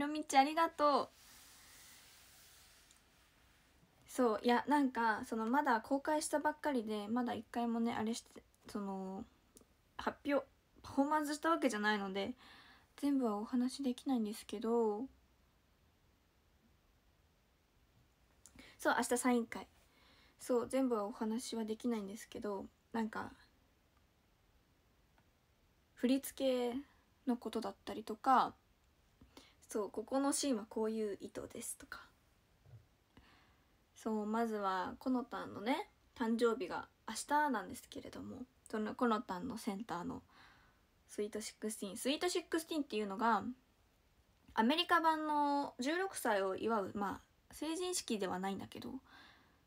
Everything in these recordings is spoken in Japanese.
ろみちありがとうそういやなんかそのまだ公開したばっかりでまだ一回もねあれしてその発表パフォーマンスしたわけじゃないので全部はお話できないんですけどそう明日サイン会そう全部はお話はできないんですけどなんか振り付けのことだったりとかそうここのシーンはこういう意図ですとかそうまずはこのたんのね誕生日が明日なんですけれどもそのこのたんのセンターのスイート16スイート16っていうのがアメリカ版の16歳を祝うまあ成人式ではないんだけど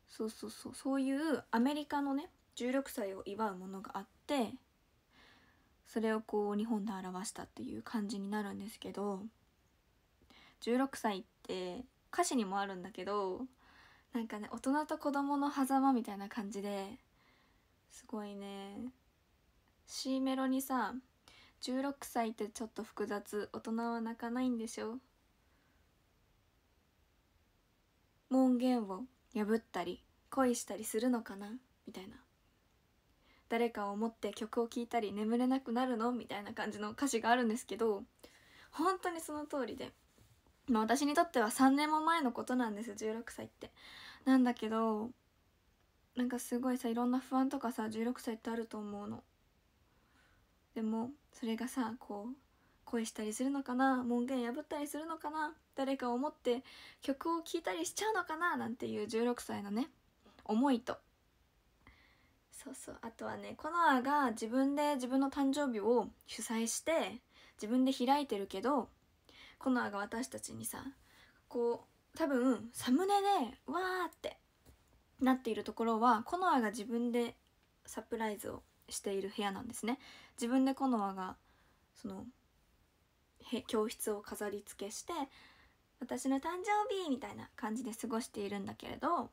そうそうそうそういうアメリカのね16歳を祝うものがあってそれをこう日本で表したっていう感じになるんですけど16歳って歌詞にもあるんだけどなんかね大人と子供の狭間みたいな感じですごいね C メロにさ16歳ってちょっと複雑大人は泣かないんでしょ門限を破ったり恋したりするのかなみたいな誰かを思って曲を聴いたり眠れなくなるのみたいな感じの歌詞があるんですけど本当にその通りでまあ、私にとっては3年も前のことなんです16歳って。なんだけどなんかすごいさいろんな不安とかさ16歳ってあると思うの。でもそれがさこう恋したりするのかな門限破ったりするのかな誰かを思って曲を聴いたりしちゃうのかななんていう16歳のね思いとそうそうあとはねコノアが自分で自分の誕生日を主催して自分で開いてるけどコナーが私たちにさこう多分サムネでわーってなっているところはコノアが自分でサプライズをしている部屋なんですね自分でコノアがその教室を飾り付けして私の誕生日みたいな感じで過ごしているんだけれど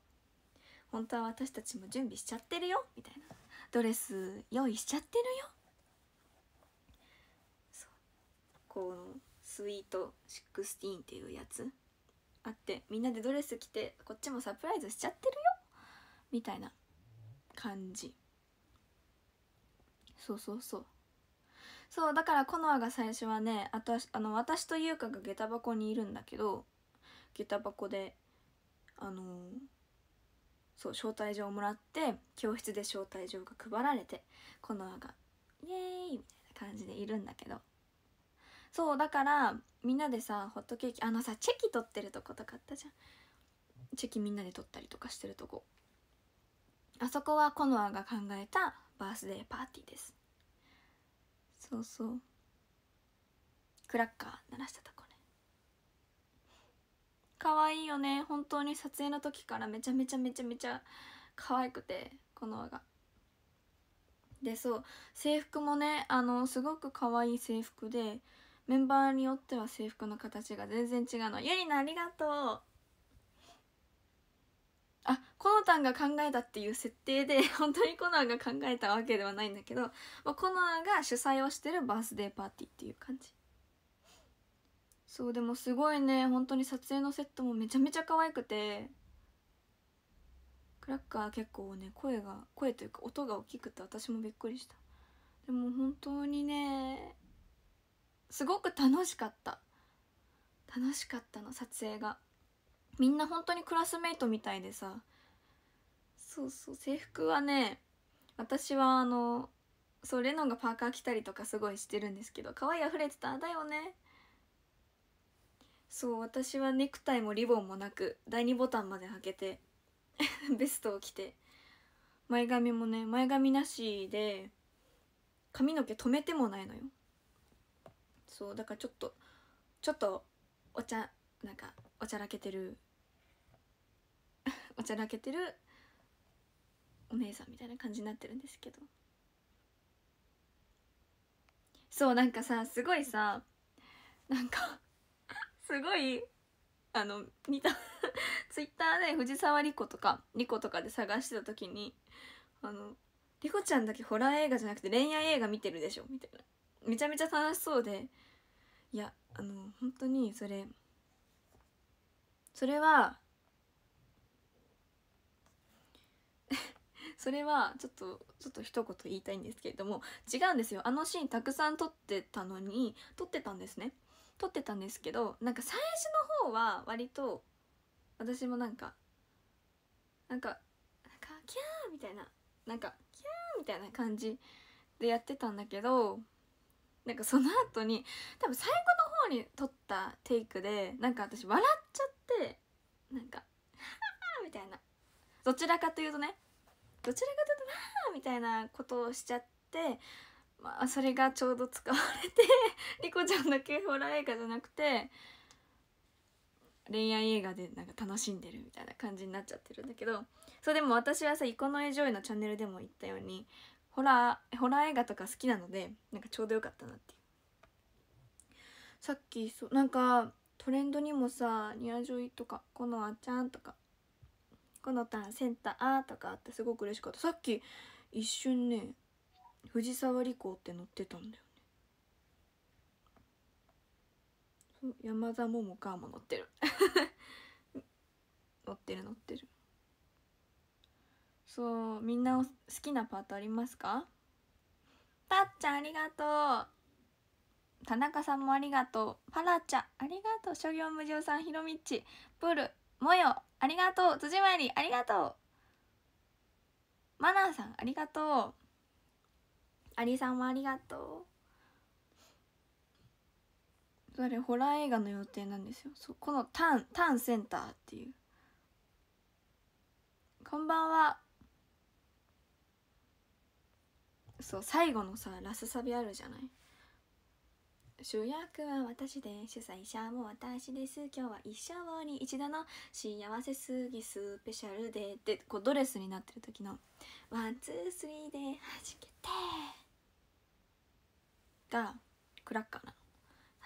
本当は私たちも準備しちゃってるよみたいなドレス用意しちゃってるよこうスイート16っていうやつあってみんなでドレス着てこっちもサプライズしちゃってるよみたいな感じそうそうそうそうだからコノアが最初はねあたあの私と優香が下駄箱にいるんだけど下駄箱であのー、そう招待状をもらって教室で招待状が配られてコノアが「イエーイ!」みたいな感じでいるんだけどそうだからみんなでさホットケーキあのさチェキ取ってるとことかあったじゃんチェキみんなで取ったりとかしてるとこあそこはコノアが考えたバースデーパーティーですそうそうクラッカー鳴らしたとこね可愛いよね本当に撮影の時からめちゃめちゃめちゃめちゃ可愛くてコノアがでそう制服もねあのすごく可愛い制服でメンバーによっては制服の形が全然違うのゆりなありがとうあコノタンが考えたっていう設定で 本当にコナンが考えたわけではないんだけど、まあ、コノンが主催をしてるバースデーパーティーっていう感じそうでもすごいね本当に撮影のセットもめちゃめちゃ可愛くてクラッカー結構ね声が声というか音が大きくて私もびっくりしたでも本当にねすごく楽しかった楽しかったの撮影がみんな本当にクラスメイトみたいでさそうそう制服はね私はあのそうレノンがパーカー着たりとかすごいしてるんですけど可愛い溢れてただよねそう私はネクタイもリボンもなく第2ボタンまで開けて ベストを着て前髪もね前髪なしで髪の毛止めてもないのよそうだからちょっとちょっとお茶なんかおちゃらけてる おちゃらけてるお姉さんみたいな感じになってるんですけどそうなんかさすごいさなんか すごいあの見た ツイッターで藤沢莉子とか莉子とかで探してた時にあの莉子ちゃんだけホラー映画じゃなくて恋愛映画見てるでしょみたいなめちゃめちゃ楽しそうでいやあの本当にそれそれは それはちょっとちょっと一言言いたいんですけれども違うんですよあのシーンたくさん撮ってたのに撮ってたんですね撮ってたんですけどなんか最初の方は割と私もなんかなんかなんかキャーみたいななんかキャーみたいな感じでやってたんだけどなんかその後に多分最後の方に撮ったテイクでなんか私笑っちゃってなんか「はあ」みたいなどちらかというとねどちらかというと「はあ」みたいなことをしちゃってまあそれがちょうど使われて莉子 ちゃんだけホラー映画じゃなくて恋愛映画でなんか楽しんでるみたいな感じになっちゃってるんだけどそうでも私はさ「イコノエジョイ」のチャンネルでも言ったようにホラーホラー映画とか好きなのでなんかちょうどよかったなっていうさっきそなんかトレンドにもさ「ニアジョイ」とか「このあちゃん」とか「このたんセンター」とかあってすごく嬉しかったさっき一瞬ね藤沢理工」って載ってたんだよね山田桃かも載ってる載 ってる載ってるそうみんな好きなパートありますかたっちゃんありがとう田中さんもありがとうパラちゃんありがとう諸行無常さんひろみっちプールもよありがとう辻まりありがとうマナーさんありがとうありさんもありがとうそれホラー映画の予定なんですよそこのタンタンセンターっていうこんばんはそう最後のさラスサビあるじゃない主役は私で主催者も私です今日は一生に一度の幸せすぎスペシャルでってこうドレスになってる時のワンツースリーで弾けてがクラッカーなの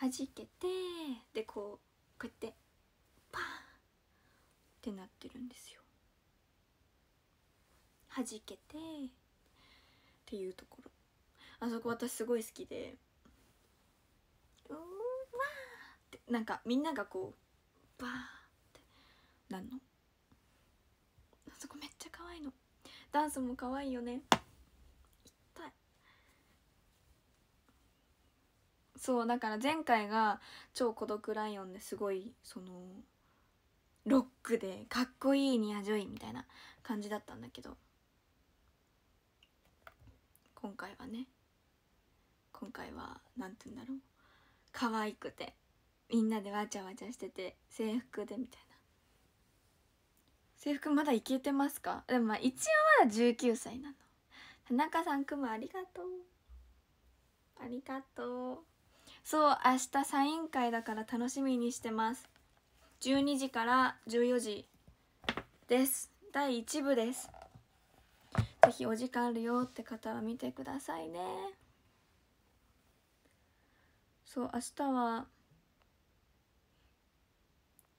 弾けてでこうこうやってパーンってなってるんですよ弾けてっていうところあそこ私すごい好きでうわーってなんかみんながこうバーってなんのあそこめっちゃ可愛いのダンスも可愛いよね痛いそうだから前回が「超孤独ライオン」ですごいそのロックでかっこいいニア・ジョイみたいな感じだったんだけど今回はね今回は何て言うんだろう可愛くてみんなでわちゃわちゃしてて制服でみたいな制服まだいけてますかでもまあ一応まだ19歳なの田中さんくまありがとうありがとうそう明日サイン会だから楽しみにしてます12時から14時です第1部ですぜひお時間あるよって方は見てくださいねそう明日は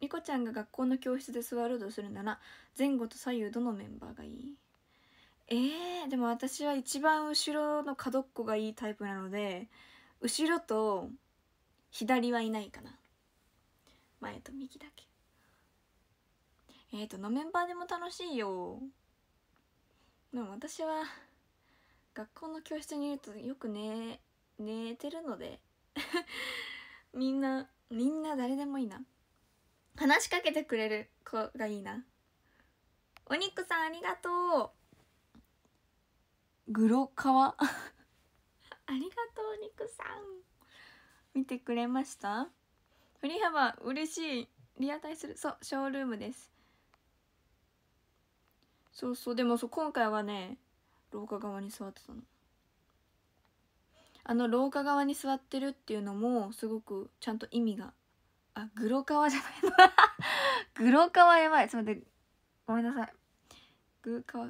みこちゃんが学校の教室で座るとするなら前後と左右どのメンバーがいいえー、でも私は一番後ろの角っこがいいタイプなので後ろと左はいないかな前と右だけえっ、ー、とのメンバーでも楽しいよでも私は学校の教室にいるとよく寝寝てるので みんなみんな誰でもいいな話しかけてくれる子がいいなお肉さんありがとうグロカワ ありがとうお肉さん見てくれました振り幅嬉しいリアタイするそうショールームですそうそうでもそう今回はね廊下側に座ってたのあの廊下側に座ってるっていうのもすごくちゃんと意味があグロカじゃないな グロカやばいちょっと待ってごめんなさいグカワ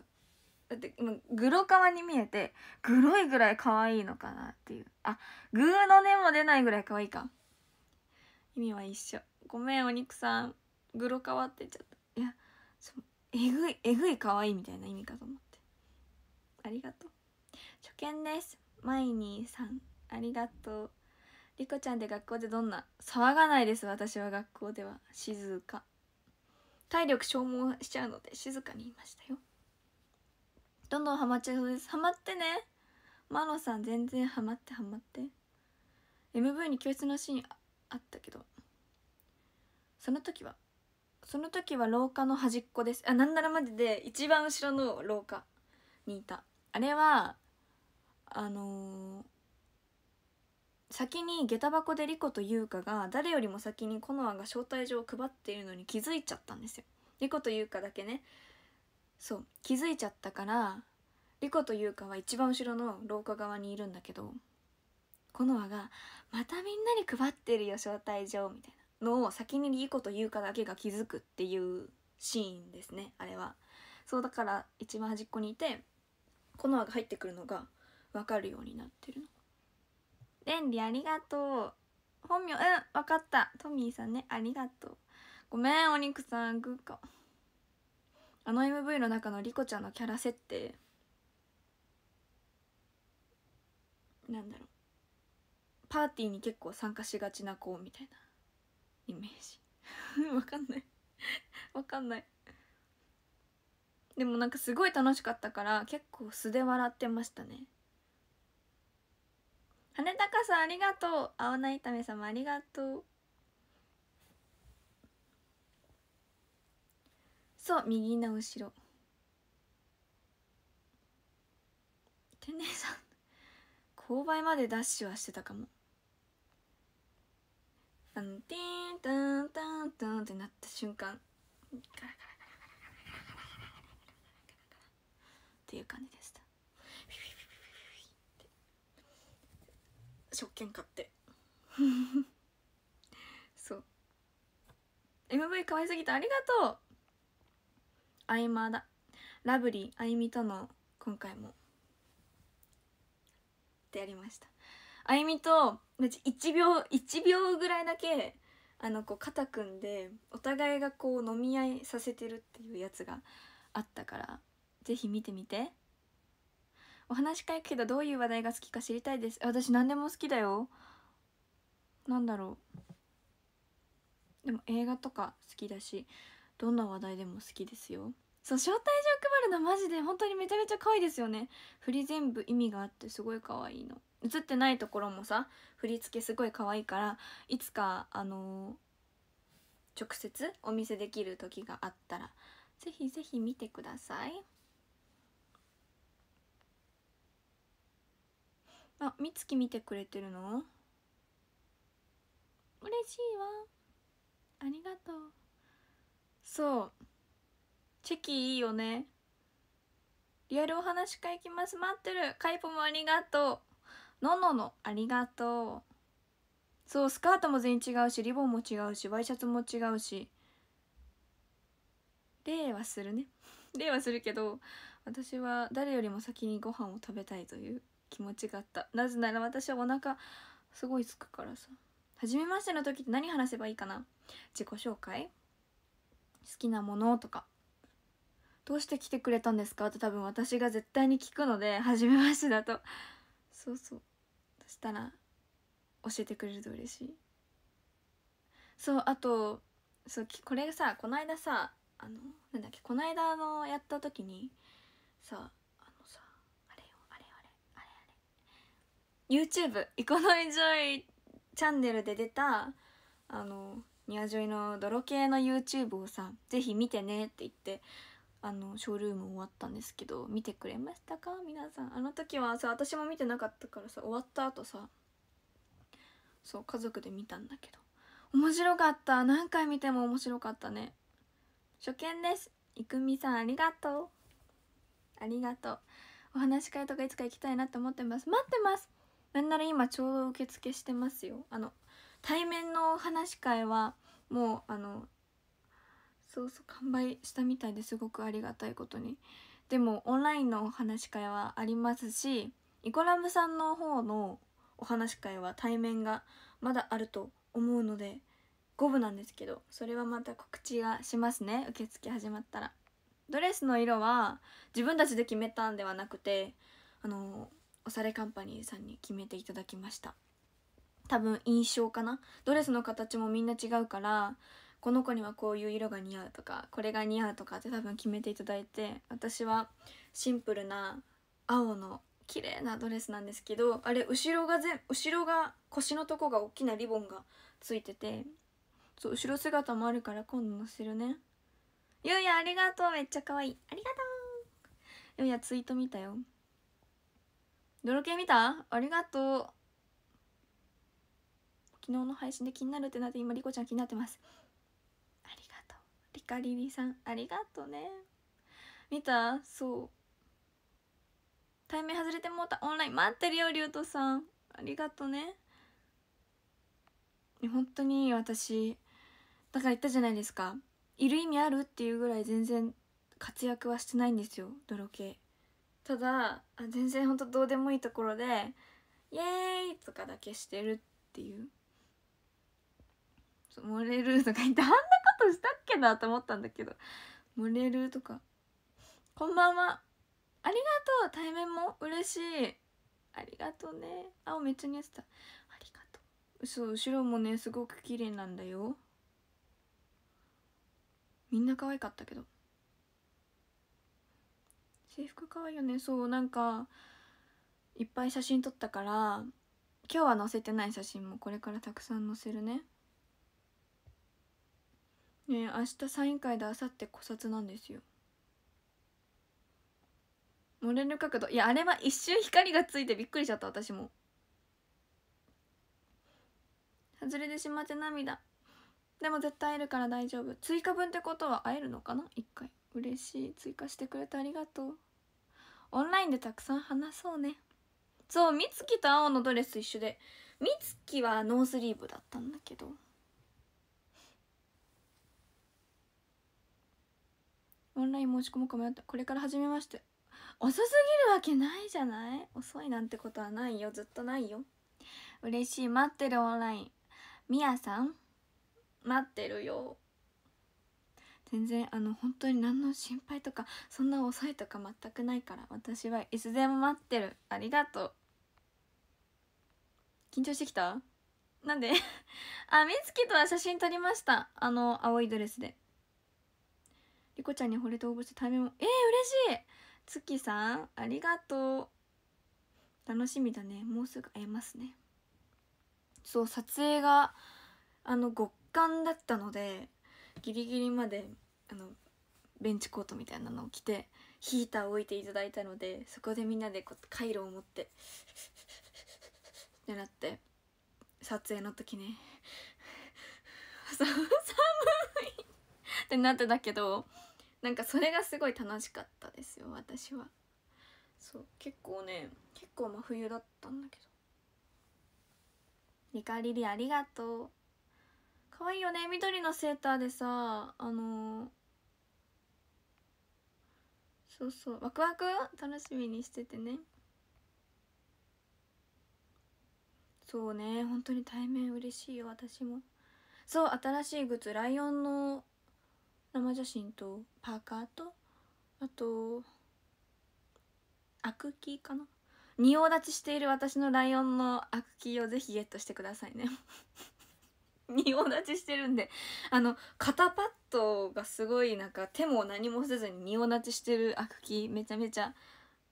だって今グロカに見えてグロいぐらい可愛いのかなっていうあグーの根も出ないぐらい可愛いか意味は一緒ごめんお肉さんグロカって言っちゃったいやえぐいえぐい可愛いみたいな意味かと思ってありがとう初見ですマイニーさんありがとうリコちゃんで学校でどんな騒がないです私は学校では静か体力消耗しちゃうので静かに言いましたよどんどんハマっちゃうですハマってねマロさん全然ハマってハマって MV に教室のシーンあったけどその時はその時は廊下の端っこですあなんならまでで一番後ろの廊下にいたあれはあのー、先に下駄箱でリコと優香が誰よりも先にコノアが招待状を配っているのに気づいちゃったんですよリコと優香だけねそう気づいちゃったからリコと優香は一番後ろの廊下側にいるんだけどコノアが「またみんなに配ってるよ招待状」みたいなのを先にリコと優香だけが気づくっていうシーンですねあれはそうだから一番端っこにいてコノアが入ってくるのが分かるようになってるの便利ありがとう本名うん分かったトミーさんねありがとうごめんお肉さんグーかあの MV の中のリコちゃんのキャラ設定なんだろうパーティーに結構参加しがちな子みたいなイメージ わかんないわかんないでもなんかすごい楽しかったから結構素で笑ってましたね羽高さんありがとう青菜炒め様ありがとうそう右の後ろ天然さん勾配までダッシュはしてたかもあのティーンタンタンタンってなった瞬間ガラガラガラガラガラガラっていう感じでした食券買って そう MV 可愛すぎてありがとうあいまだラブリーあいみとの今回もってやりましたあいみと1秒1秒ぐらいだけあのこう肩組んでお互いがこう飲み合いさせてるっていうやつがあったから是非見てみてお話し会けどどういう話題が好きか知りたいです私何でも好きだよ何だろうでも映画とか好きだしどんな話題でも好きですよそう招待状配るのマジで本当にめちゃめちゃ可愛いですよね振り全部意味があってすごい可愛いの映ってないところもさ振り付けすごい可愛いからいつかあのー、直接お見せできる時があったらぜひぜひ見てください。あ、美月見てくれてるの嬉しいわありがとうそうチェキいいよねリアルお話会行きます待ってるカイポもありがとうのののありがとうそうスカートも全員違うしリボンも違うしワイシャツも違うし礼はするね 礼はするけど私は誰よりも先にご飯を食べたいという気持ちがあったなぜなら私はお腹すごいつくからさ初めましての時って何話せばいいかな自己紹介好きなものとかどうして来てくれたんですかって多分私が絶対に聞くので初めましてだとそうそうそしたら教えてくれると嬉しいそうあとそうこれさこの間さあのなんだっけこの間のやった時にさあのさあれよあれあれあれあれ YouTube イコノイジョイチャンネルで出たあのニアジョイの泥系の YouTube をさぜひ見てねって言ってあのショールーム終わったんですけど見てくれましたか皆さんあの時はさ私も見てなかったからさ終わった後さそう家族で見たんだけど面白かった何回見ても面白かったね初見ですいくみさんありがとうありがとうお話し会とかいつか行きたいなって思ってます待ってますなんなら今ちょうど受付してますよあの対面の話し会はもうあのそうそう完売したみたいですごくありがたいことにでもオンラインのお話し会はありますしイコラムさんの方のお話し会は対面がまだあると思うので五分なんですけどそれはまた告知がしますね受付始まったらドレスの色は自分たちで決めたんではなくてあのおしゃれカンパニーさんに決めていただきました多分印象かなドレスの形もみんな違うからこの子にはこういう色が似合うとかこれが似合うとかって多分決めていただいて私はシンプルな青の綺麗なドレスなんですけどあれ後ろがぜ後ろが腰のとこが大きなリボンがついててそう後ろ姿もあるから今度載せるねゆうやありがとうめっちゃ可愛いありがとうゆうやツイート見たよドロケン見たありがとう昨日の配信で気になるってなって今リコちゃん気になってますかりりさんありがとうね見たそう対面外れてもうたオンライン待ってるよりゅうとさんありがとうね本当に私だから言ったじゃないですかいる意味あるっていうぐらい全然活躍はしてないんですよ泥系ただ全然本当どうでもいいところで「イエーイ!」とかだけしてるっていう漏れるとか言ってあんなとしたっけなと思ったんだけどモれる」とかこんばんはありがとう対面も嬉しいありがとうね青めっちゃ似合ってたありがとうそう後ろもねすごく綺麗なんだよみんな可愛かったけど制服可愛いよねそうなんかいっぱい写真撮ったから今日は載せてない写真もこれからたくさん載せるねね明日サイン会で明後日古刹なんですよ漏れる角度いやあれは一瞬光がついてびっくりしちゃった私も外れてしまって涙でも絶対会えるから大丈夫追加分ってことは会えるのかな一回嬉しい追加してくれてありがとうオンラインでたくさん話そうねそう美月と青のドレス一緒で美月はノースリーブだったんだけどオンライン申し込むか迷ったこれから始めまして遅すぎるわけないじゃない遅いなんてことはないよずっとないよ嬉しい待ってるオンラインみやさん待ってるよ全然あの本当に何の心配とかそんな遅いとか全くないから私はいつでも待ってるありがとう緊張してきたなんで あ美月とは写真撮りましたあの青いドレスでリコちゃんに惚れて応募してタイミングえー、嬉しい月さんありがとう楽しみだねもうすぐ会えますねそう撮影があの極寒だったのでギリギリまであのベンチコートみたいなのを着てヒーターを置いていただいたのでそこでみんなでこうカイロを持ってってなって撮影の時ね 寒いってなってたけどなんかそれがすごい楽しかったですよ私はそう結構ね結構真冬だったんだけどリカリリありがとう可愛いよね緑のセーターでさあのー、そうそうワクワク楽しみにしててねそうね本当に対面嬉しいよ私もそう新しいグッズライオンの生写真とパーカーとあとアクキーかな仁王立ちしている私のライオンのアクキーをぜひゲットしてくださいね 仁王立ちしてるんであの肩パッドがすごいなんか手も何もせずに仁王立ちしてるアクキーめちゃめちゃ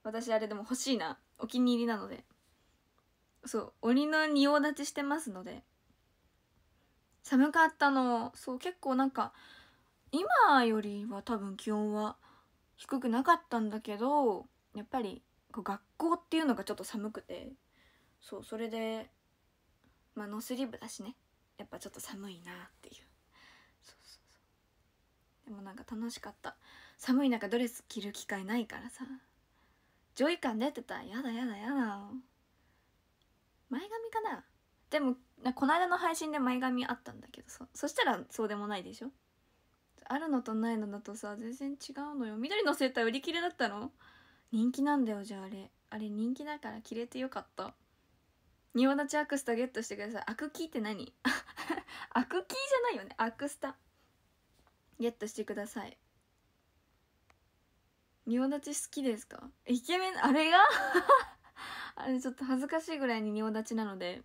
私あれでも欲しいなお気に入りなのでそう鬼の仁王立ちしてますので寒かったのそう結構なんか今よりは多分気温は低くなかったんだけどやっぱりこう学校っていうのがちょっと寒くてそうそれでまあノースリーブだしねやっぱちょっと寒いなっていうそうそうそうでもなんか楽しかった寒い中ドレス着る機会ないからさ上位感出てたやだやだやだ前髪かなでもこの間の配信で前髪あったんだけどそそしたらそうでもないでしょあるのとないのだとさ全然違うのよ緑のセーター売り切れだったの人気なんだよじゃああれあれ人気だから着れてよかった庭立ちアクスタゲットしてくださいアクキーって何アクキーじゃないよねアクスタゲットしてください仁王立ち好きですかイケメンあれが あれちょっと恥ずかしいぐらいに仁王立ちなので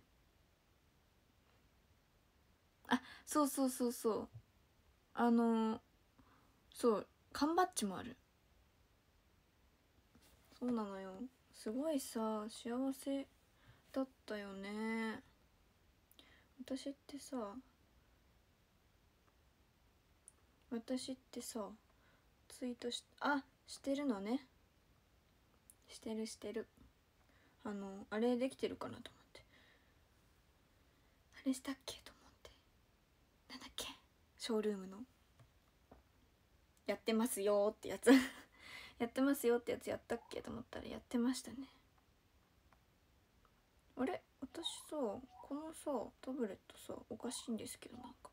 あそうそうそうそうあのそう缶バッジもあるそうなのよすごいさ幸せだったよね私ってさ私ってさツイートしあしてるのねしてるしてるあのあれできてるかなと思ってあれしたっけと思ってなんだっけショールームのやってますよってやつ やってますよってやつやったっけと思ったらやってましたねあれ私さこのさタブレットさおかしいんですけどなんか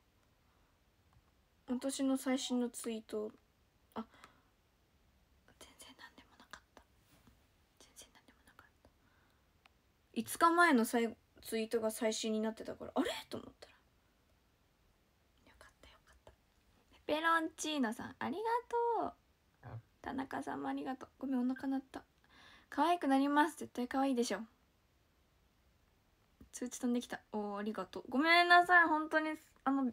私の最新のツイートあ全然何でもなかった全然何でもなかった5日前の最ツイートが最新になってたからあれと思ってペロンチーノさんありがとう田中さんもありがとうごめんお腹鳴った可愛くなります絶対可愛いでしょ通知飛んできたおーありがとうごめんなさい本当にあの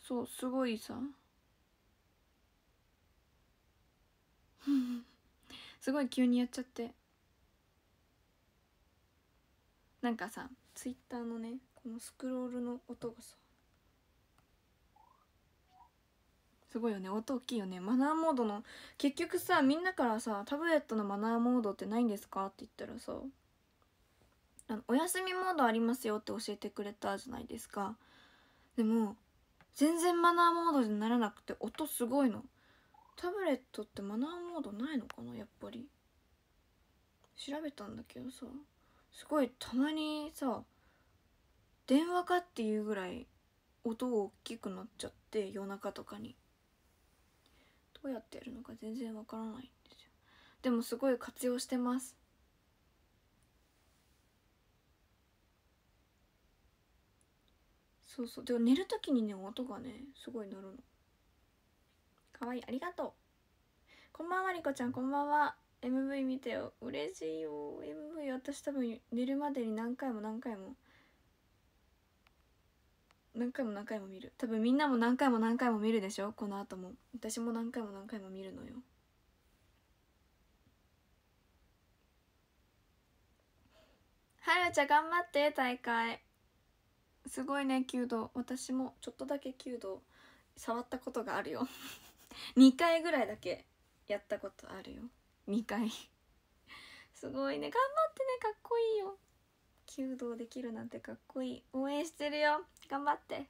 そうすごいさ すごい急にやっちゃってなんかさツイッターのねこのスクロールの音がさすごいよね音大きいよねマナーモードの結局さみんなからさタブレットのマナーモードってないんですかって言ったらさあのお休みモードありますよって教えてくれたじゃないですかでも全然マナーモードにならなくて音すごいのタブレットってマナーモードないのかなやっぱり調べたんだけどさすごいたまにさ電話かっていうぐらい音が大きくなっちゃって夜中とかに。うやってるのか全然わからないんですよでもすごい活用してますそうそうでも寝る時にね音がねすごい鳴るのかわいいありがとうこんばんはりこちゃんこんばんは MV 見てよ嬉しいよ MV 私多分寝るまでに何回も何回も何回も何回も見る多分みんなも何回も何回も見るでしょこの後も私も何回も何回も見るのよはるちゃん頑張って大会すごいね弓道私もちょっとだけ弓道触ったことがあるよ2 回ぐらいだけやったことあるよ2回すごいね頑張ってねかっこいいよ弓道できるなんてかっこいい応援してるよ頑張って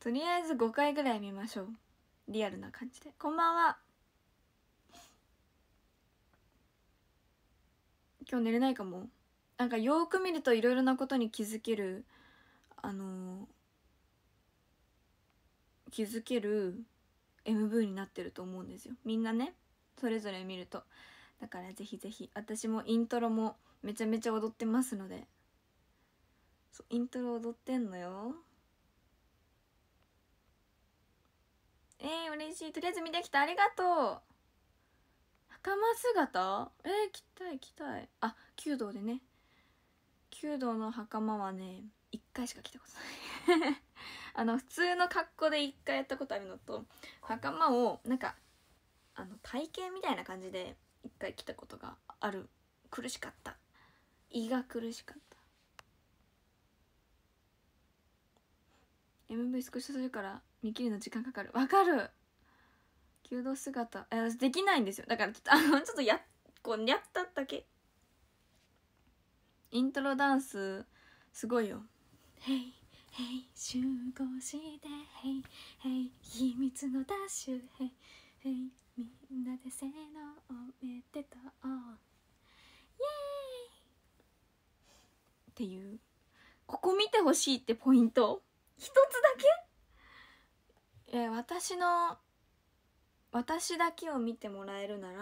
とりあえず5回ぐらい見ましょうリアルな感じでこんばんは今日寝れないかもなんかよく見るといろいろなことに気づけるあのー、気づける MV になってると思うんですよみんなねそれぞれ見るとだからぜひぜひ私もイントロもめちゃめちゃ踊ってますのでそうイントロ踊ってんのよえー、嬉しいとりあえず見てきたありがとう袴姿えー、着たい着たいあ弓道でね弓道の袴はね1回しか着たことない あの普通の格好で1回やったことあるのと袴をなんかあの体型みたいな感じで1回来たことがある苦しかった胃が苦しかった MV 少しするから見切るの時間かかるわかる弓道姿えできないんですよだからちょっと あのちょっとやこうやっただけイントロダンスすごいよ「ヘイヘイ集合してヘイヘイ秘密のダッシュヘイヘイみんなでせーのおめでとう」イエーイっていうここ見てほしいってポイント一つだけえ私の私だけを見てもらえるならい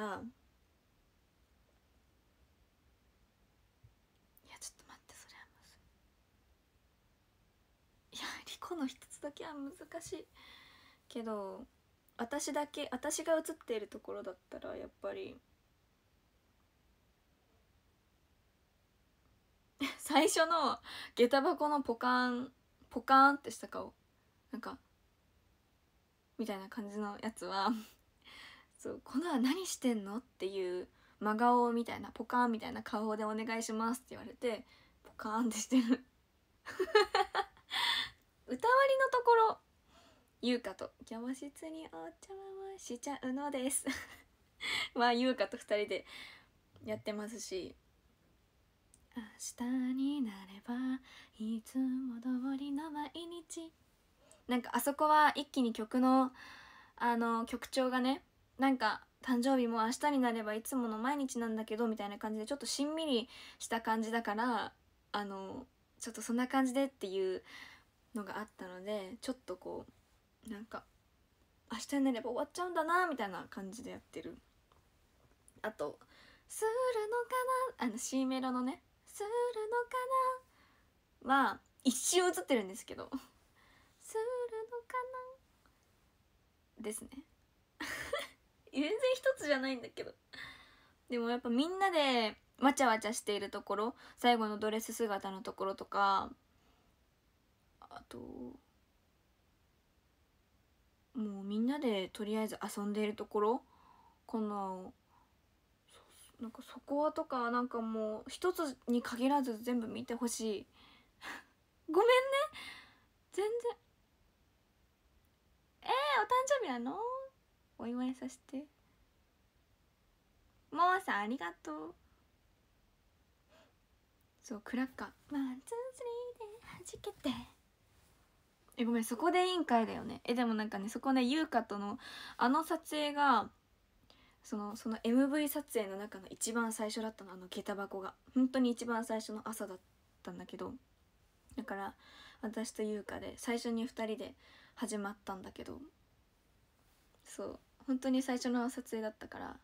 やちょっと待ってそれはむずいいやリコの一つだけは難しいけど私だけ私が映っているところだったらやっぱり 最初の下駄箱のポカンポカーンってした顔なんかみたいな感じのやつは そう「このは何してんの?」っていう真顔みたいなポカーンみたいな顔でお願いしますって言われてポカーンってしてる 歌割りのところ優香と教室にお邪魔しちゃうのです まあ優香と2人でやってますし明日になればいつも通りの毎日なんかあそこは一気に曲のあの曲調がねなんか誕生日も明日になればいつもの毎日なんだけどみたいな感じでちょっとしんみりした感じだからあのちょっとそんな感じでっていうのがあったのでちょっとこうなんか明日になれば終わっちゃうんだなみたいな感じでやってるあと「するのかな」あの C メロのねするのかなは一瞬映ってるんですけどするのかなですね 全然一つじゃないんだけどでもやっぱみんなでわちゃわちゃしているところ最後のドレス姿のところとかあともうみんなでとりあえず遊んでいるところこのなんかそこはとかなんかもう一つに限らず全部見てほしい ごめんね全然えー、お誕生日なのお祝いさせてモーさんありがとうそうクラッカーワンツースリーで弾けてえごめんそこで委員会だよねえでもなんかねそこね優香とのあの撮影がそのその MV 撮影の中の一番最初だったのあの下駄箱が本当に一番最初の朝だったんだけどだから私と優香で最初に2人で始まったんだけどそう本当に最初の撮影だったから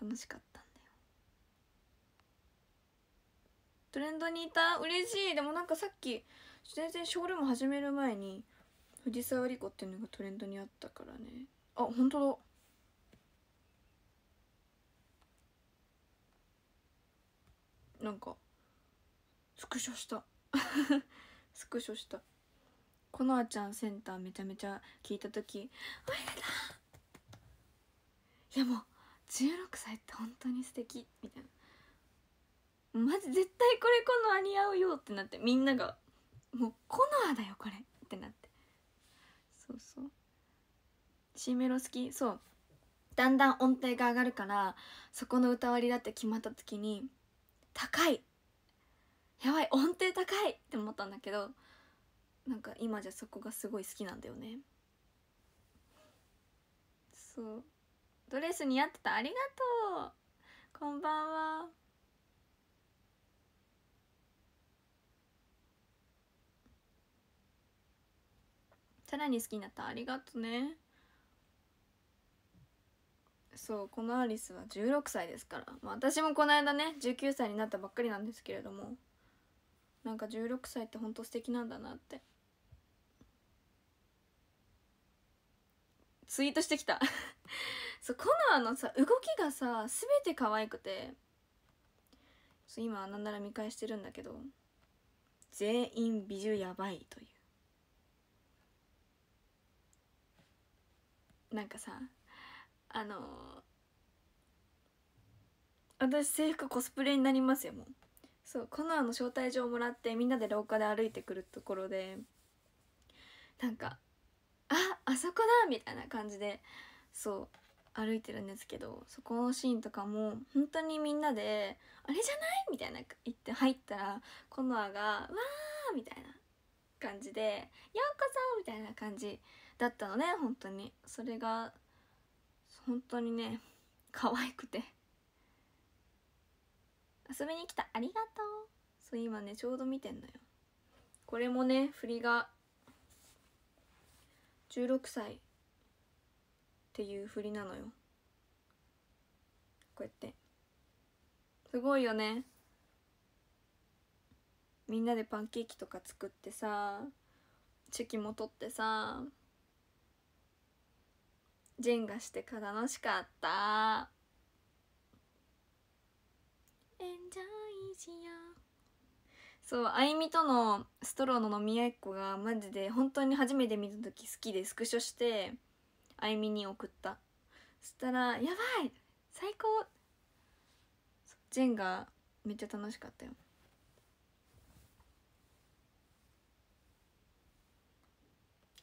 楽しかったんだよトレンドにいた嬉しいでもなんかさっき全然ショールーム始める前に藤沢莉子っていうのがトレンドにあったからねあ本当だなんかスクショした スクショしたこのあちゃんセンターめちゃめちゃ聞いた時「おめでとう!」いやもう16歳って本当に素敵みたいなマジ絶対これこのア似合うよってなってみんなが「もうコノアだよこれ」ってなってそうそう C メロ好きそうだんだん音程が上がるからそこの歌割りだって決まった時に「高いやばい音程高いって思ったんだけどなんか今じゃそこがすごい好きなんだよねそうドレス似合ってたありがとうこんばんはさらに好きになったありがとねそうこのアリスは16歳ですから、まあ、私もこの間ね19歳になったばっかりなんですけれどもなんか16歳ってほんと素敵なんだなってツイートしてきた そうコナーのさ動きがさ全て可愛くてそう今なんなら見返してるんだけど全員美女やばいというなんかさあのー、私制服コスプレになりますよもうそうコナーの招待状をもらってみんなで廊下で歩いてくるところでなんか「ああそこだ!」みたいな感じでそう歩いてるんですけどそこのシーンとかも本当にみんなで「あれじゃない?」みたいな言って入ったらコノアが「わー!」みたいな感じで「ようこそ!」みたいな感じだったのね本当にそれが本当にね可愛くて遊びに来たありがとうそう今ねちょうど見てんのよこれもね振りが16歳っていう振りなのよこうやってすごいよねみんなでパンケーキとか作ってさチェキも取ってさジンがしてか楽しかったエンジョイしようそうあいみとのストローの飲み合いっ子がマジで本当に初めて見た時好きでスクショしてあいみに送ったそしたら「やばい最高!」ジェンがめっちゃ楽しかったよ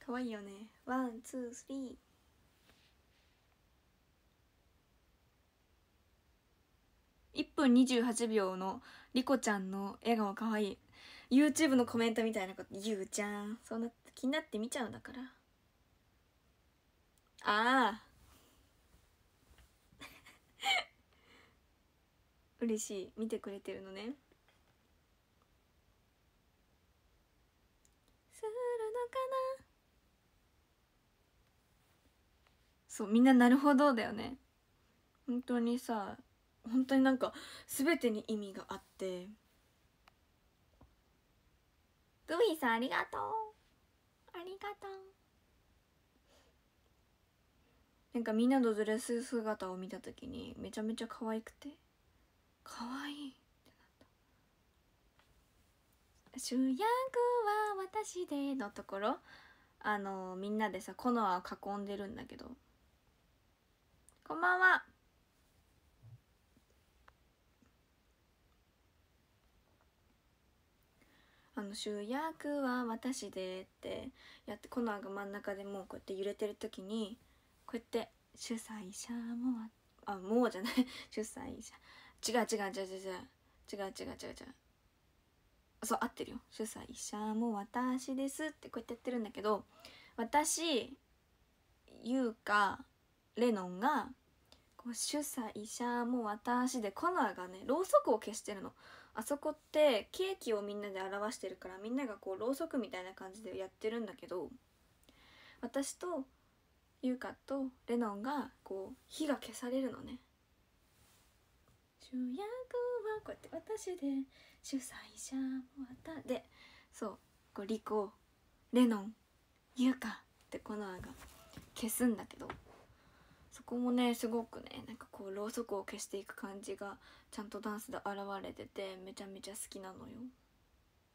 可愛いよねワンツースリー1分28秒のリコちゃんの笑顔かわいい YouTube のコメントみたいなこと言うじゃんそんな気になって見ちゃうんだからああ 嬉しい見てくれてるのねするのかなそうみんななるほどだよね本当にさ本当になんか全てに意味があってグミさんありがとうありがとうなんかみんなのドレス姿を見た時にめちゃめちゃ可愛くて可愛い主役は私でのところあのみんなでさコノアを囲んでるんだけどこんばんはあの主役は私でってやってコナーが真ん中でもうこうやって揺れてる時にこうやって主催者もあもうじゃない 主催者違う違う違う違う違う違う違う違うそう合ってるよ主催者も私ですってこうやってやってるんだけど私優香レノンがこう主催者も私でコナーがねろうそくを消してるのあそこってケーキをみんなで表してるからみんながこうろうそくみたいな感じでやってるんだけど私と優香とレノンがこう火が消されるのね主役はこうやって私で主催者もたでそうこうリコレノン優香ってこの案が消すんだけどこもねすごくねなんかこうろうそくを消していく感じがちゃんとダンスで現れててめちゃめちゃ好きなのよ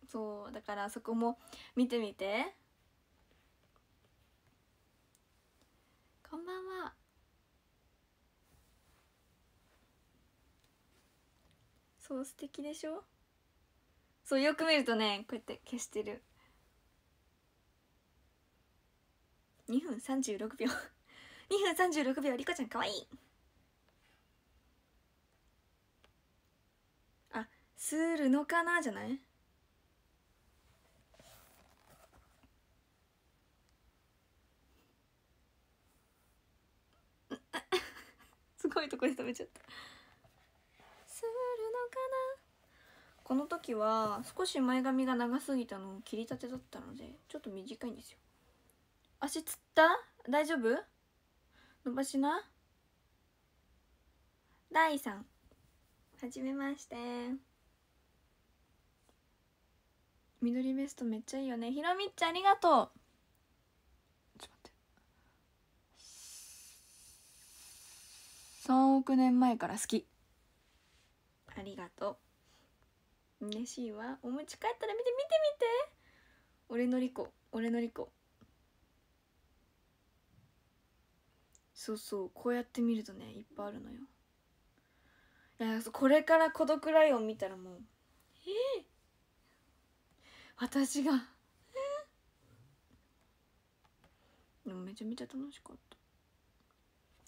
そうだからそこも見てみてこんばんはそう素敵でしょそうよく見るとねこうやって消してる2分36秒2分36秒りこちゃんかわいいあするのかなじゃない すごいとこで食べちゃったするのかなこの時は少し前髪が長すぎたのを切りたてだったのでちょっと短いんですよ足つった大丈夫伸ばしな第3はじめまして緑ベストめっちゃいいよねひろみっちゃんありがとう3億年前から好きありがとう嬉しいわお持ち帰ったら見て見て見て俺のリコ俺のリコそうそうこうやって見るとねいっぱいあるのよいやこれから孤独ライオン見たらもうえー、私がえでもめちゃめちゃ楽しかっ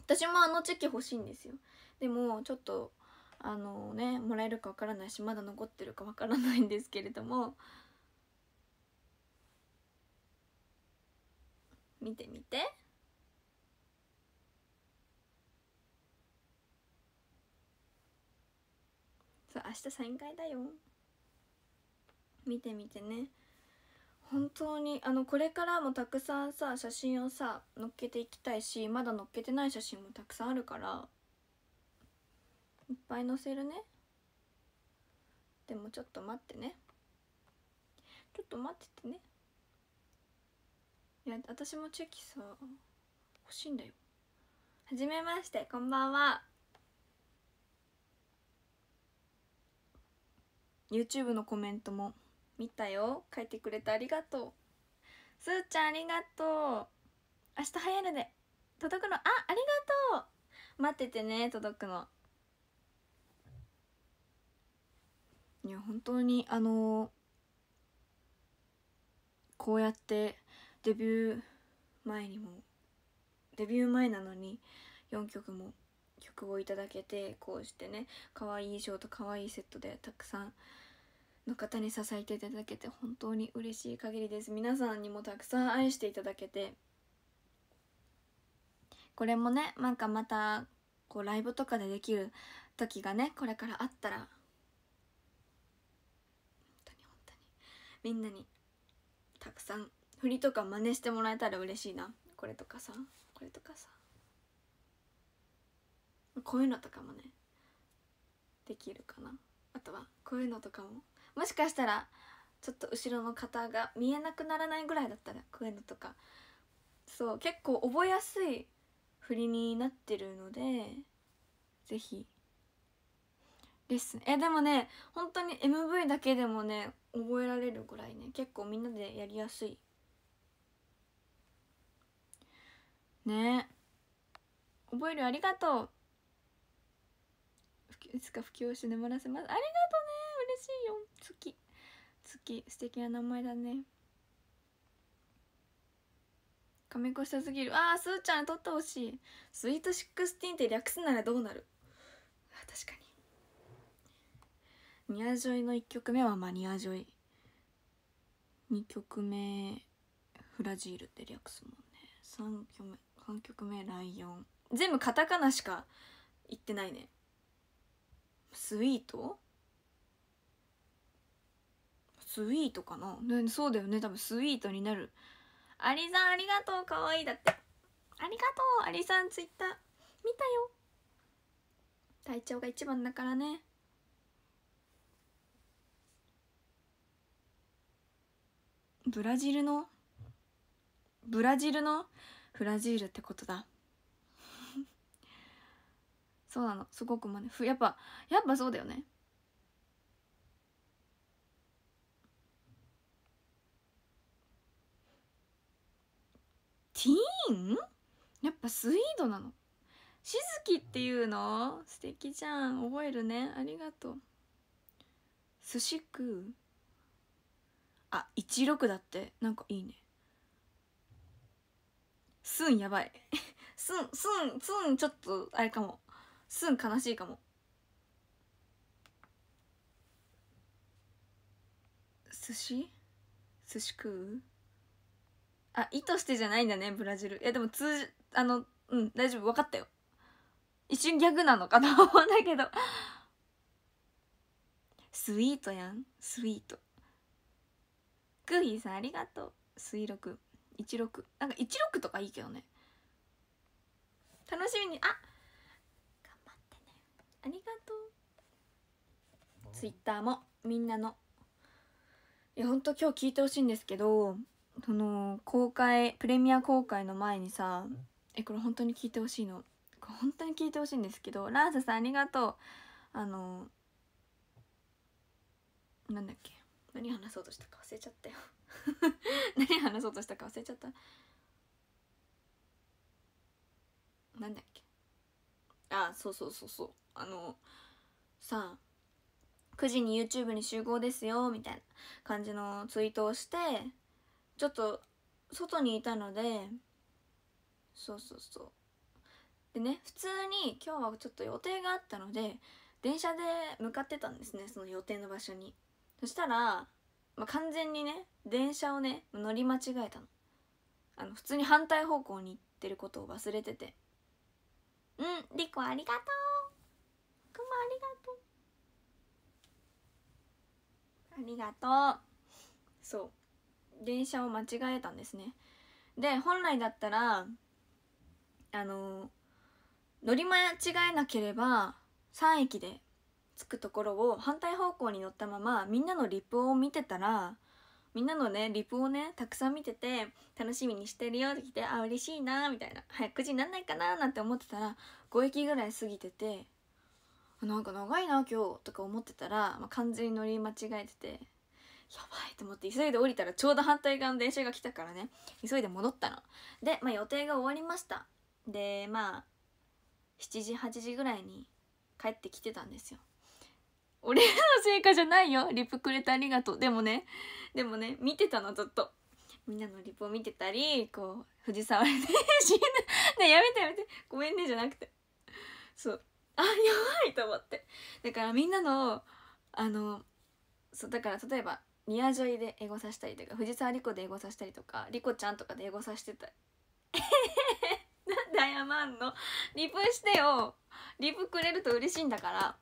た私もあのチェキ欲しいんですよでもちょっとあのねもらえるかわからないしまだ残ってるかわからないんですけれども見てみて。そう明日サイン会だよ見てみてね本当にあのこれからもたくさんさ写真をさ載っけていきたいしまだ載っけてない写真もたくさんあるからいっぱい載せるねでもちょっと待ってねちょっと待っててねいや私もチェキさ欲しいんだよはじめましてこんばんは YouTube のコメントも見たよ書いてくれてありがとうすーちゃんありがとう明日早いので届くのあありがとう待っててね届くのいや本当にあのー、こうやってデビュー前にもデビュー前なのに4曲もをいただけてこうしてね可愛い衣装と可愛いセットでたくさんの方に支えていただけて本当に嬉しい限りです皆さんにもたくさん愛していただけてこれもねなんかまたこうライブとかでできる時がねこれからあったら本当に本当にみんなにたくさん振りとか真似してもらえたら嬉しいなこれとかさこれとかさこういうのとかもねできるかなあとはこういうのとかももしかしたらちょっと後ろの方が見えなくならないぐらいだったらこういうのとかそう結構覚えやすい振りになってるので是非レッスンえでもね本当に MV だけでもね覚えられるぐらいね結構みんなでやりやすいね覚えるありがとういつか布教して眠らせますありがとうね嬉しいよ月月素敵な名前だね亀越したすぎるああすーちゃんとってほしいスイート16って略すならどうなるあ確かにニアジョイの1曲目はマニアジョイ2曲目フラジールって略すもんね3曲目3曲目ライオン全部カタカナしか言ってないねスイートスイートかな、ね、そうだよね多分スイートになるアリさんありがとうかわいいだってありがとうアリさんツイッター見たよ体調が一番だからねブラジルのブラジルのブラジルってことだそうなのすごくまねやっぱやっぱそうだよねティーンやっぱスイードなのしずきっていうの素敵じゃん覚えるねありがとう寿司食うあ16だってなんかいいねすんやばい すんすんすんちょっとあれかもすん悲しいかも寿司寿司食うあ意図してじゃないんだねブラジルいやでも通じあのうん大丈夫分かったよ一瞬ギャグなのかと 思うんだけどスイートやんスイートクーヒーさんありがとう水六一六なんか一六とかいいけどね楽しみにあありがとうツイッターもみんなのいやほんと今日聞いてほしいんですけどその公開プレミア公開の前にさえこれ本当に聞いてほしいのこれ本当に聞いてほしいんですけどランサさんありがとうあのなんだっけ何話そうとしたか忘れちゃったよ 何話そうとしたか忘れちゃったなんだっけあそうそうそうそうあのさ9時に YouTube に集合ですよみたいな感じのツイートをしてちょっと外にいたのでそうそうそうでね普通に今日はちょっと予定があったので電車で向かってたんですねその予定の場所にそしたら、まあ、完全にね電車をね乗り間違えたのあの普通に反対方向に行ってることを忘れててうんリコありがとうくもありがとうありがとうそう電車を間違えたんですねで本来だったらあの乗り間違えなければ3駅で着くところを反対方向に乗ったままみんなのリップを見てたらみんなのねリプをねたくさん見てて楽しみにしてるよって来てあ嬉しいなみたいな早く9時になんないかななんて思ってたら5駅ぐらい過ぎててなんか長いな今日とか思ってたら、まあ、完全に乗り間違えててやばいと思って急いで降りたらちょうど反対側の電車が来たからね急いで戻ったので、まあ、予定が終わりましたでまあ7時8時ぐらいに帰ってきてたんですよ俺らの成果じゃないよリプくれてありがとうでもねでもね見てたのずっとみんなのリプを見てたりこう藤沢で死ぬ ねやめてやめてごめんねじゃなくてそうあやばいと思ってだからみんなのあのそうだから例えばニアジョイでエゴさしたりとか藤沢莉子でエゴさしたりとか莉子ちゃんとかでエゴさしてた なんで謝んのリプしてよリプくれると嬉しいんだから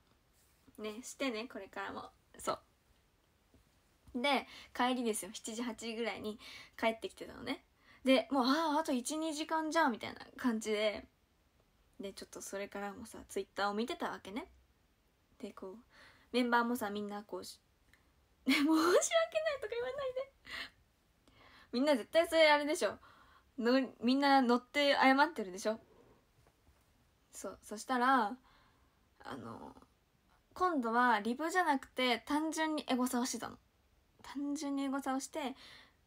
ねしてねこれからもそうで帰りですよ7時8時ぐらいに帰ってきてたのねでもうあああと12時間じゃんみたいな感じででちょっとそれからもさツイッターを見てたわけねでこうメンバーもさみんなこう、ね、申し訳ないとか言わないでみんな絶対それあれでしょのみんな乗って謝ってるでしょそうそしたらあの今度はリブじゃなくて単純にエゴサをしてたの単純にエゴサをして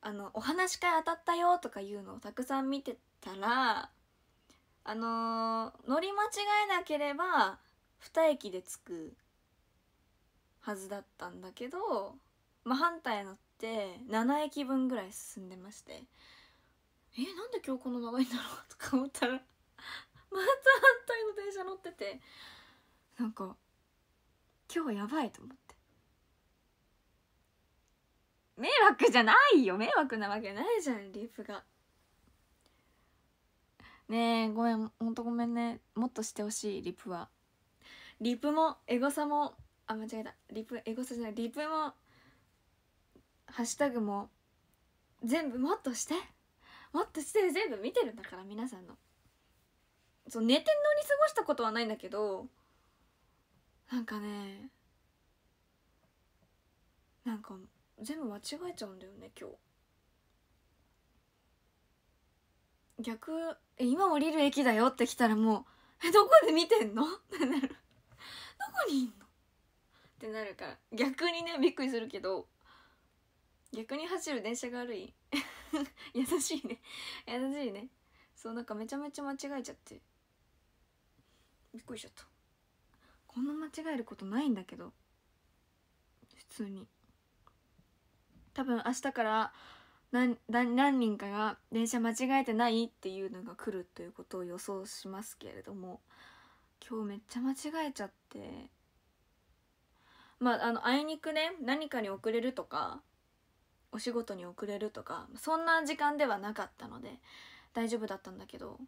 あのお話会当たったよとかいうのをたくさん見てたらあのー、乗り間違えなければ2駅で着くはずだったんだけどあ、反対乗って7駅分ぐらい進んでましてえなんで今日この長いんだろうとか思ったらまた反対の電車乗っててなんか今日やばいと思って迷惑じゃないよ迷惑なわけないじゃんリップがねえごめんほんとごめんねもっとしてほしいリプはリプもエゴサもあ間違えたリプエゴサじゃないリプもハッシュタグも全部もっとしてもっとして全部見てるんだから皆さんのそう寝てんのに過ごしたことはないんだけどなんかねなんか全部間違えちゃうんだよね今日逆今降りる駅だよって来たらもう えどこで見てんの ってなるどこにいんのってなるから逆にねびっくりするけど逆に走る電車が悪い 優しいね優しいねそうなんかめちゃめちゃ間違えちゃってびっくりしちゃったこんな間違えることないんだけど普通に多分明日から何何人かが電車間違えてないっていうのが来るということを予想しますけれども今日めっちゃ間違えちゃってまああのあいにくね何かに遅れるとかお仕事に遅れるとかそんな時間ではなかったので大丈夫だったんだけど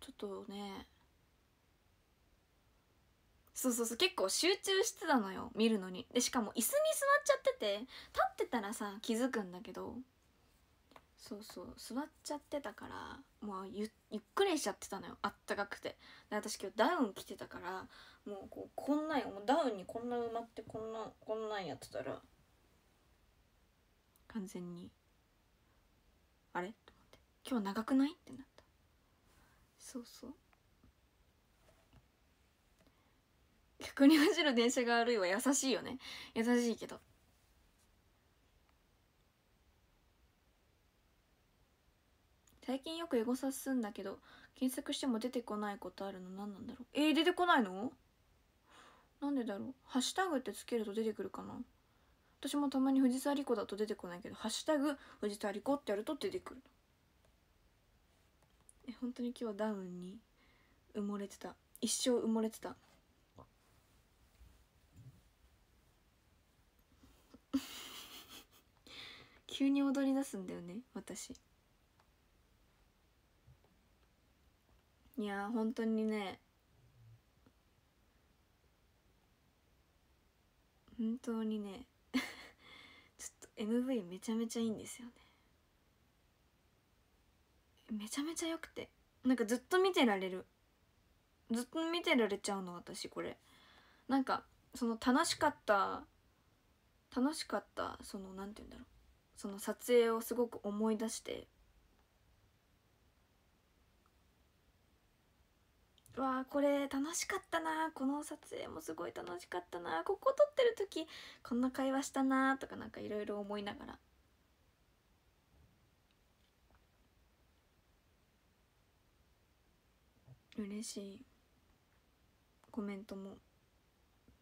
ちょっとねそうそうそう結構集中してたのよ見るのにでしかも椅子に座っちゃってて立ってたらさ気づくんだけどそうそう座っちゃってたからもうゆゆっくりしちゃってたのよあったかくてで私今日ダウン着てたからもうこうこんなんもうダウンにこんな埋まってこんなこんなんやってたら完全にあれと思って今日長くないってなったそうそう逆に走る電車が悪いは優しいよね優しいけど最近よくエゴサすんだけど検索しても出てこないことあるの何なんだろうえー、出てこないのなんでだろうハッシュタグってつけると出てくるかな私もたまに藤沢莉子だと出てこないけど「ハッシュタグ藤沢莉子」ってやると出てくるえ本当に今日はダウンに埋もれてた一生埋もれてた急に踊り出すんだよね私いや本当にね本当にね ちょっと MV めちゃめちゃいいんですよねめちゃめちゃ良くてなんかずっと見てられるずっと見てられちゃうの私これなんかその楽しかった楽しかったその何て言うんだろうその撮影をすごく思い出してわあこれ楽しかったなこの撮影もすごい楽しかったなここ撮ってる時こんな会話したなとかなんかいろいろ思いながら嬉しいコメントも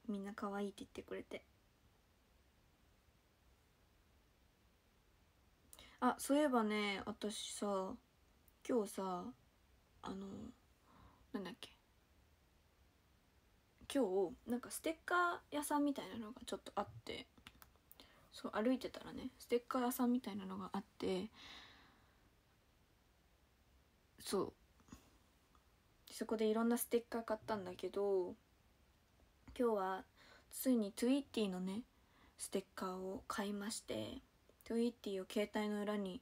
みんな可愛いって言ってくれて。あそういえばね私さ今日さあのなんだっけ今日なんかステッカー屋さんみたいなのがちょっとあってそう歩いてたらねステッカー屋さんみたいなのがあってそうそこでいろんなステッカー買ったんだけど今日はついにツイッティのねステッカーを買いましてトイッティを携帯の裏に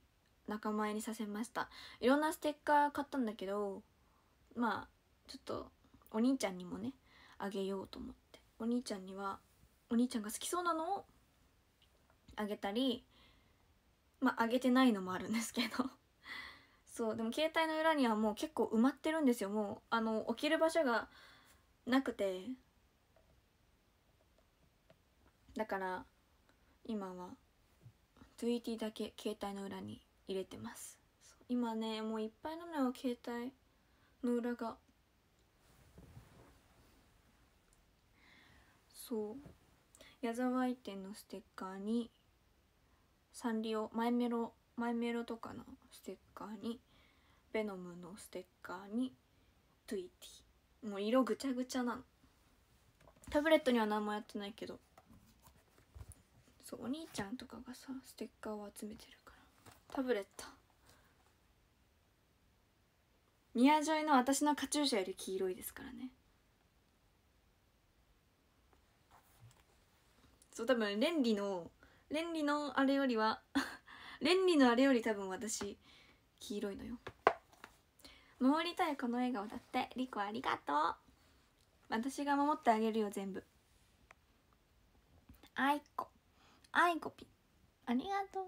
仲間にさせましたいろんなステッカー買ったんだけどまあちょっとお兄ちゃんにもねあげようと思ってお兄ちゃんにはお兄ちゃんが好きそうなのをあげたりまああげてないのもあるんですけど そうでも携帯の裏にはもう結構埋まってるんですよもうあの起きる場所がなくてだから今はグイティだけ携帯の裏に入れてます今ねもういっぱいなのよ携帯の裏がそう矢沢愛店のステッカーにサンリオマイメロマイメロとかのステッカーにベノムのステッカーにトゥイティもう色ぐちゃぐちゃなのタブレットには何もやってないけどそうお兄ちゃんとかがさステッカーを集めてるからタブレット宮ジョイの私のカチューシャより黄色いですからねそう多分ン理のン理のあれよりは ン理のあれより多分私黄色いのよ守りたいこの笑顔だってリコありがとう私が守ってあげるよ全部あいこあイこぴありがとう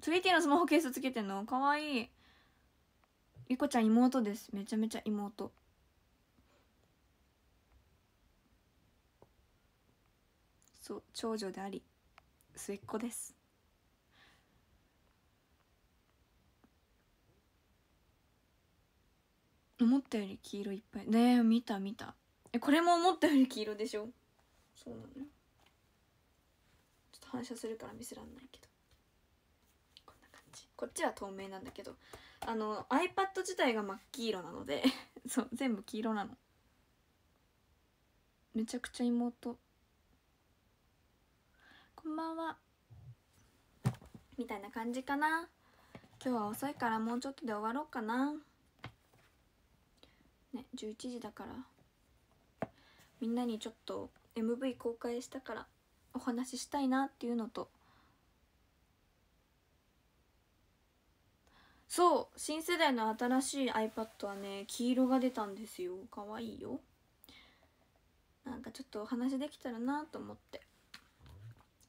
トゥイティのスマホケースつけてんのかわいいゆこちゃん妹ですめちゃめちゃ妹そう長女であり末っ子です思ったより黄色いっぱいねえ見た見たえこれも思ったより黄色でしょそうなのよ反射するから見せらんないけどこんな感じこっちは透明なんだけどあの iPad 自体が真っ黄色なので そう全部黄色なのめちゃくちゃ妹こんばんはみたいな感じかな今日は遅いからもうちょっとで終わろうかなね11時だからみんなにちょっと MV 公開したからお話ししたいなっていうのとそう新世代の新しい iPad はね黄色が出たんですよかわいいよなんかちょっとお話できたらなと思って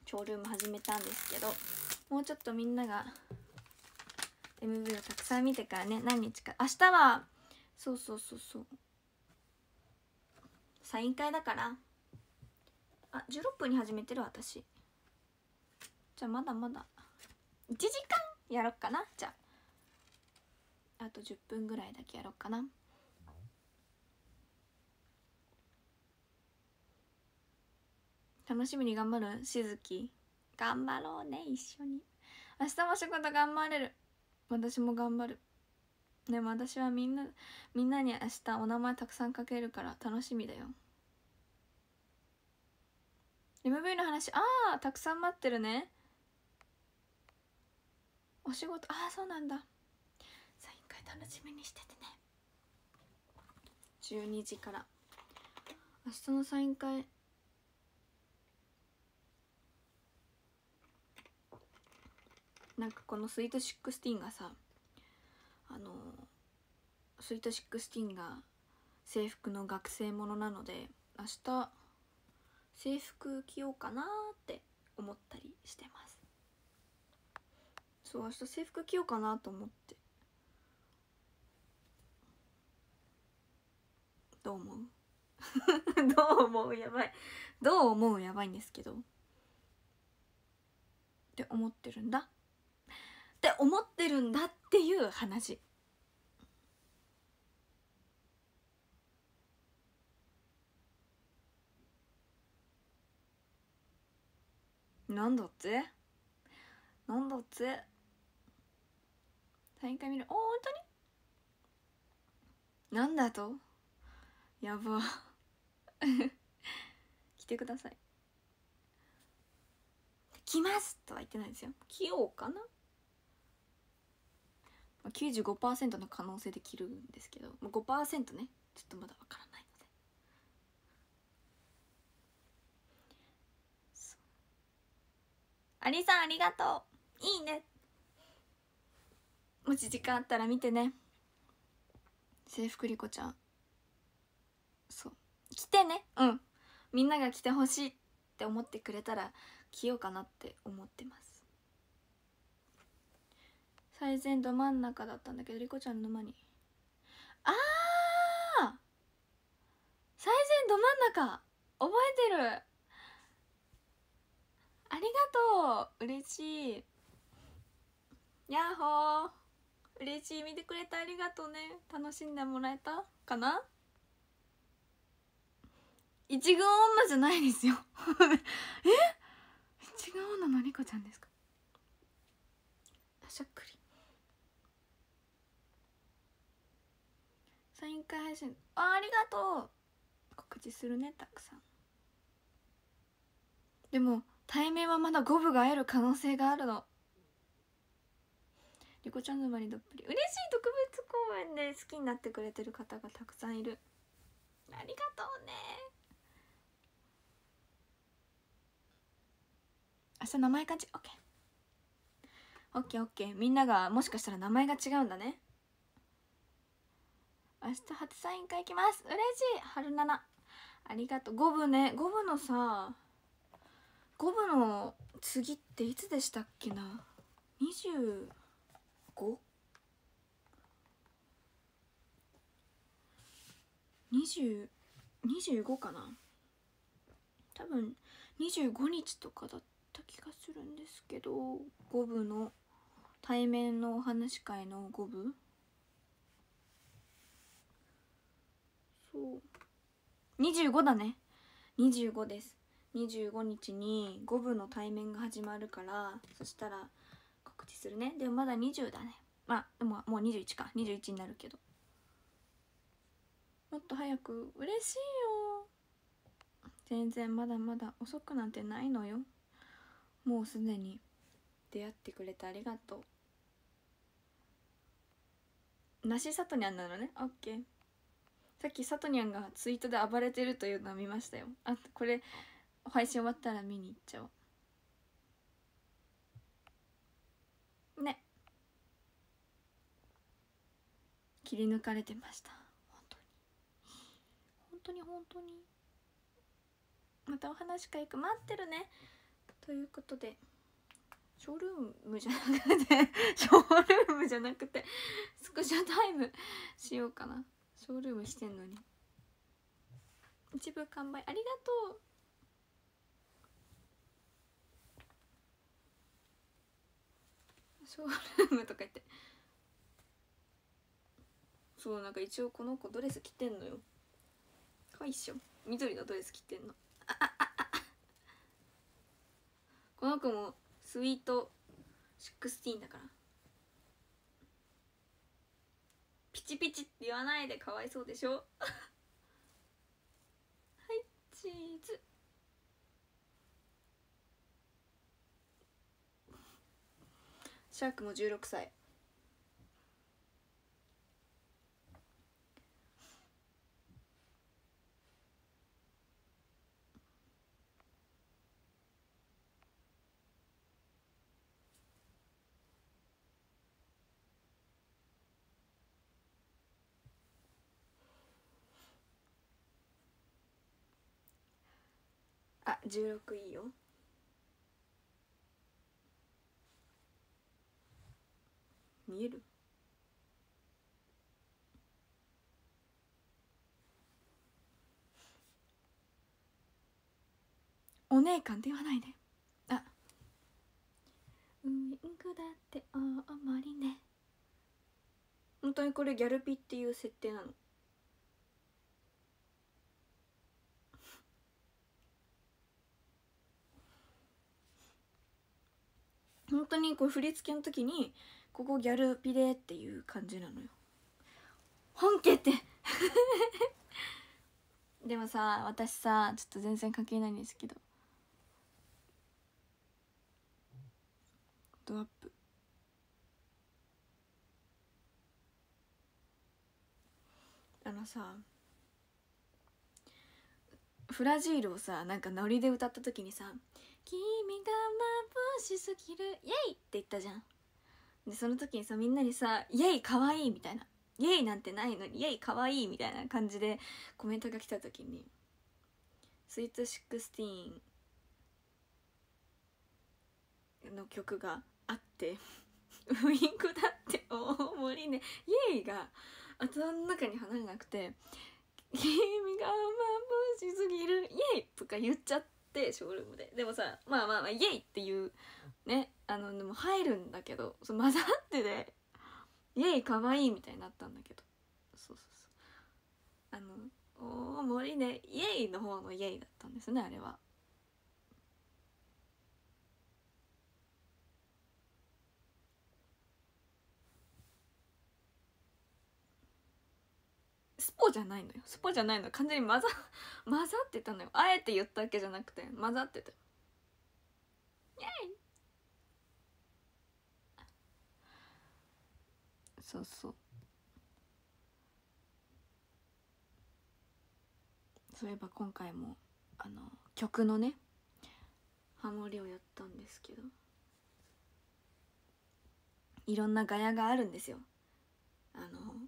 ショールーム始めたんですけどもうちょっとみんなが MV をたくさん見てからね何日か明日はそうそうそうそうサイン会だからあ16分に始めてる私じゃあまだまだ1時間やろっかなじゃああと10分ぐらいだけやろっかな楽しみに頑張るしずき頑張ろうね一緒に明日も仕事頑張れる私も頑張るでも私はみんなみんなに明日お名前たくさんかけるから楽しみだよ MV の話ああたくさん待ってるねお仕事ああそうなんだサイン会楽しみにしててね12時から明日のサイン会なんかこのスイート16がさあのスイート16が制服の学生ものなので明日制服着ようかなって思ったりしてますそう明日制服着ようかなと思ってどう思う どう思うやばいどう思うやばいんですけどって思ってるんだって思ってるんだっていう話なんだってなんだって大会見るおー本当になんだとやば 来てください来ますとは言ってないですよ来ようかな95%の可能性で切るんですけど5%ねちょっとまだわからないありさんありがとういいねもし時間あったら見てね制服リコちゃんそう来てねうんみんなが来てほしいって思ってくれたら着ようかなって思ってます最前ど真ん中だったんだけどリコちゃんの沼にああ最前ど真ん中覚えてるありがとう嬉しいやっほー嬉しい見てくれてありがとうね楽しんでもらえたかな一軍女じゃないですよ え一軍女のりこちゃんですかしゃっくりサイン会配信あありがとう告知するねたくさんでも対面はまだ五分が会える可能性があるのリコちゃん沼にどっぷり嬉しい特別公演で好きになってくれてる方がたくさんいるありがとうね明日名前感ち OKOKOK みんながもしかしたら名前が違うんだね明日初サイン会いきます嬉しい春七ありがとう五分ね五分のさ五分の次っていつでしたっけな二十五二十二十五かな多分二十五日とかだった気がするんですけど五分の対面のお話会の五分そう25だね25です25日に5部の対面が始まるからそしたら告知するねでもまだ20だねまあでももう21か21になるけどもっと早く嬉しいよ全然まだまだ遅くなんてないのよもうすでに出会ってくれてありがとうなしさとにゃんなのねオッケーさっきさとにゃんがツイートで暴れてるというのを見ましたよあこれ配信終わったら見に行っちゃおうね切り抜かれてました本当に本当に本当にまたお話会行く待ってるねということでショールームじゃなくて ショールームじゃなくてスクショタイムしようかなショールームしてんのに一部完売ありがとうショールームとか言ってそうなんか一応この子ドレス着てんのよかいっしょ緑のドレス着てんの この子もスイート16だからピチピチって言わないでかわいそうでしょ はいチーズシャークも16歳あ16いいよ。見えるお姉感ではないねあウイングだってあまりね本当にこれギャルピっていう設定なの本当にこう振り付けの時にここギャルピレっていう感じなのよ本家って でもさ私さちょっと全然関係ないんですけどドアップあのさフラジールをさなんかノリで歌った時にさ「君が眩しすぎるイエイ!」って言ったじゃん。でその時にさみんなにさ「イエイかわいい」みたいな「イエイなんてないのにイエイかわいい」みたいな感じでコメントが来た時に「スイート16」の曲があって ウインクだって大盛りねイエイが頭の中に離れなくて「君が眩しすぎるイエイ!」とか言っちゃって。ってショールームででもさまあまあまあイエイっていうねあのでも入るんだけどそ混ざってでイエイかわいいみたいになったんだけどそうそうそうあの「おお森ねイエイ」の方のイエイだったんですねあれはスポじゃないのよスポじゃないの完全に混ざ 混ざってたのよあえて言ったわけじゃなくて混ざってたイェイそうそうそういえば今回もあの曲のねハモリをやったんですけどいろんなガヤがあるんですよあの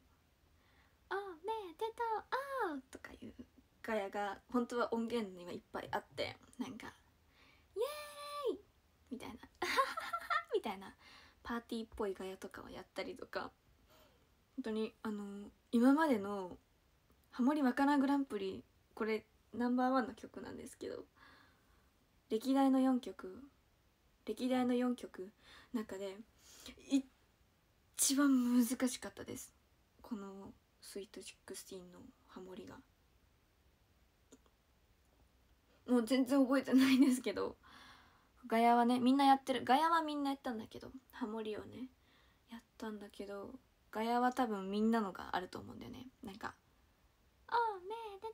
「おめでとうー!」とかいうガヤが本当は音源にはいっぱいあってなんか「イエーイ!」みたいな「みたいなパーティーっぽいガヤとかをやったりとか本当にあの今までの「ハモリわからグランプリ」これナンバーワンの曲なんですけど歴代の4曲歴代の4曲中で一番難しかったですこのスイート16のハモリがもう全然覚えてないんですけどガヤはねみんなやってるガヤはみんなやったんだけどハモリをねやったんだけどガヤは多分みんなのがあると思うんだよねなんか「おめでと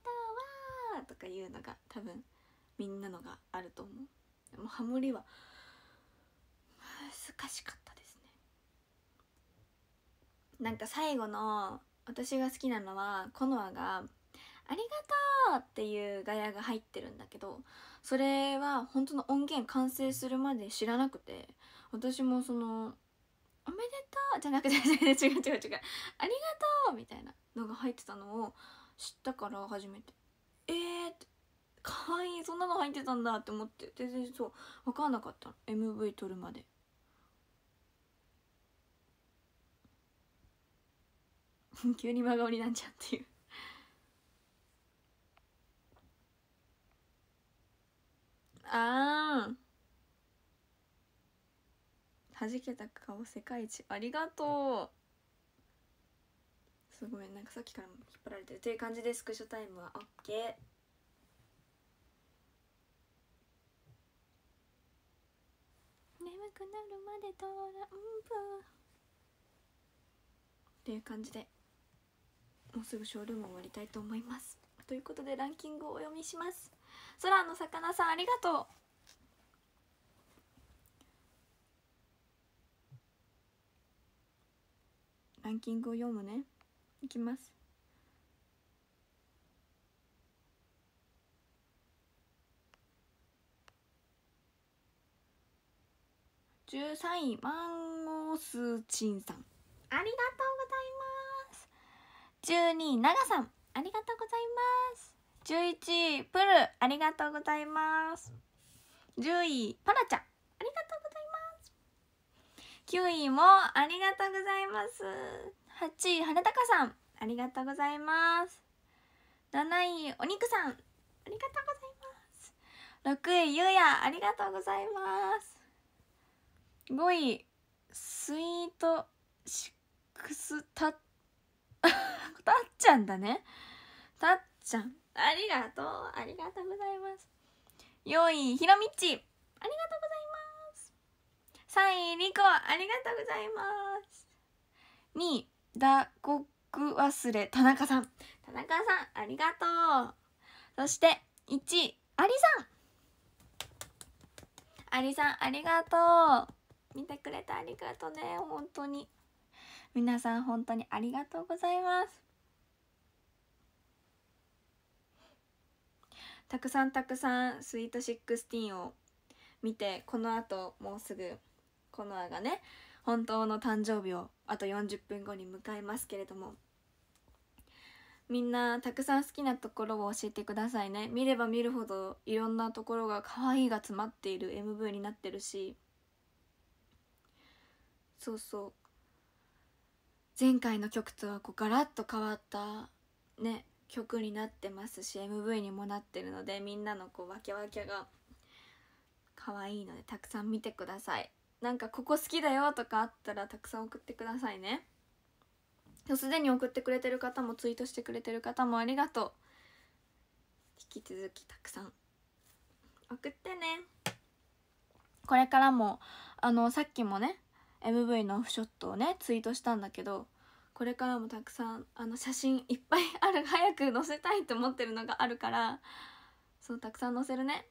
うわー!」とかいうのが多分みんなのがあると思うでもハモリは難しかったですねなんか最後の私が好きなのはコノアが「ありがとう!」っていうガヤが入ってるんだけどそれは本当の音源完成するまで知らなくて私もその「おめでとう!」じゃなくて違う違う違う「違う「ありがとう!」みたいなのが入ってたのを知ったから初めて「えー!」ってかわいいそんなの入ってたんだって思って全然そう分かんなかった MV 撮るまで 急に真顔になっちゃうっていうああはじけた顔世界一ありがとうすごいなんかさっきから引っ張られてるという感じでスクショタイムは OK 眠くなるまでとらんっていう感じでもうすぐショールーム終わりたいと思いますということでランキングをお読みします空の魚さんありがとうランキングを読むねいきます13位マンゴースチンさんありがとうございます12位長さんありがとうございます11位プルありがとうございます10位パラちゃんありがとうございます9位もありがとうございます8位羽高さんありがとうございます7位お肉さんありがとうございます6位ゆうやありがとうございます5位スイートシックスタッ たっちゃんだねたっちゃんありがとうありがとうございます4位ひろみっちありがとうございます3位りこありがとうございます2位打く忘れ田中さん田中さんありがとうそして1位ありさんありさんありがとう見てくれてありがとうね本当に皆さん本当にありがとうございますたくさんたくさんスイート16を見てこのあともうすぐコノアがね本当の誕生日をあと40分後に迎えますけれどもみんなたくさん好きなところを教えてくださいね見れば見るほどいろんなところが可愛いが詰まっている MV になってるしそうそう前回の曲とはこうガラッと変わったね曲になってますし MV にもなってるのでみんなのこうワキワキが可愛いのでたくさん見てくださいなんかここ好きだよとかあったらたくさん送ってくださいねすでに送ってくれてる方もツイートしてくれてる方もありがとう引き続きたくさん送ってねこれからもあのさっきもね MV のオフショットをねツイートしたんだけどこれからもたくさんあの写真いっぱいある早く載せたいって思ってるのがあるからそうたくさん載せるね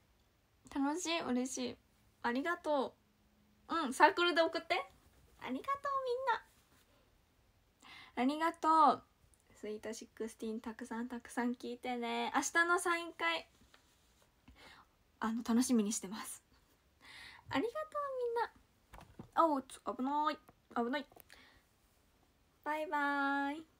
楽しい嬉しいありがとううんサークルで送ってありがとうみんなありがとうスイート16たくさんたくさん聞いてね明日のサイン会あの楽しみにしてますありがとうみんなあお危ない危ないバイバイ